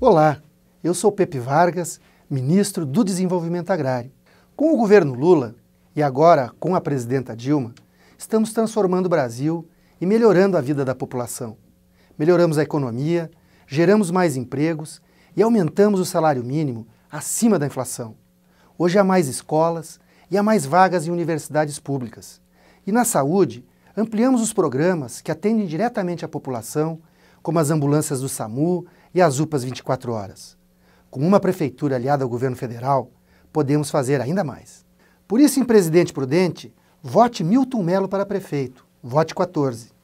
Olá, eu sou Pepe Vargas, ministro do Desenvolvimento Agrário. Com o governo Lula e agora com a presidenta Dilma, estamos transformando o Brasil e melhorando a vida da população. Melhoramos a economia, geramos mais empregos e aumentamos o salário mínimo acima da inflação. Hoje há mais escolas e há mais vagas em universidades públicas. E na saúde, ampliamos os programas que atendem diretamente à população, como as ambulâncias do SAMU e as UPAs 24 horas. Com uma prefeitura aliada ao governo federal, podemos fazer ainda mais. Por isso, em Presidente Prudente, vote Milton Melo para prefeito. Vote 14.